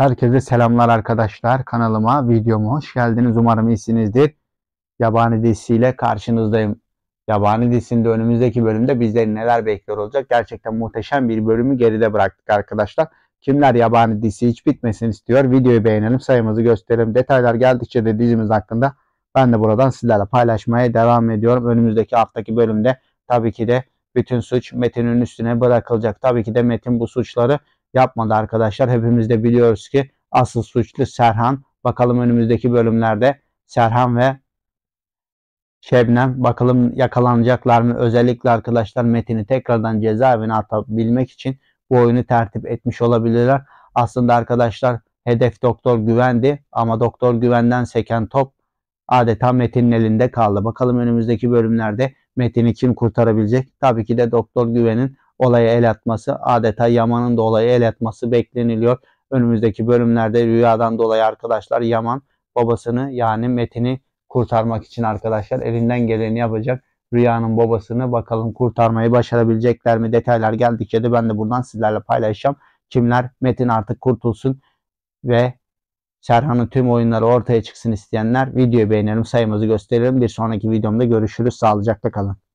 Herkese selamlar arkadaşlar. Kanalıma, videoma hoş geldiniz. Umarım iyisinizdir. Yabani ile karşınızdayım. Yabani dizisinde önümüzdeki bölümde bizleri neler bekliyor olacak? Gerçekten muhteşem bir bölümü geride bıraktık arkadaşlar. Kimler yabani dizisi hiç bitmesin istiyor? Videoyu beğenelim, sayımızı gösterelim. Detaylar geldikçe de dizimiz hakkında ben de buradan sizlerle paylaşmaya devam ediyorum. Önümüzdeki haftaki bölümde tabii ki de bütün suç Metin'in üstüne bırakılacak. Tabii ki de Metin bu suçları yapmadı arkadaşlar. Hepimiz de biliyoruz ki asıl suçlu Serhan. Bakalım önümüzdeki bölümlerde Serhan ve Şebnem bakalım yakalanacaklar mı? Özellikle arkadaşlar Metin'i tekrardan cezaevine atabilmek için bu oyunu tertip etmiş olabilirler. Aslında arkadaşlar hedef Doktor Güven'di ama Doktor Güven'den seken top adeta Metin'in elinde kaldı. Bakalım önümüzdeki bölümlerde Metin'i kim kurtarabilecek? Tabii ki de Doktor Güven'in olaya el atması adeta Yaman'ın da olaya el atması bekleniliyor. Önümüzdeki bölümlerde rüyadan dolayı arkadaşlar Yaman babasını yani Metin'i kurtarmak için arkadaşlar elinden geleni yapacak. Rüyanın babasını bakalım kurtarmayı başarabilecekler mi? Detaylar geldikçe de ben de buradan sizlerle paylaşacağım. Kimler Metin artık kurtulsun ve Serhan'ın tüm oyunları ortaya çıksın isteyenler videoyu beğenelim sayımızı gösterelim. Bir sonraki videomda görüşürüz. Sağlıcakla kalın.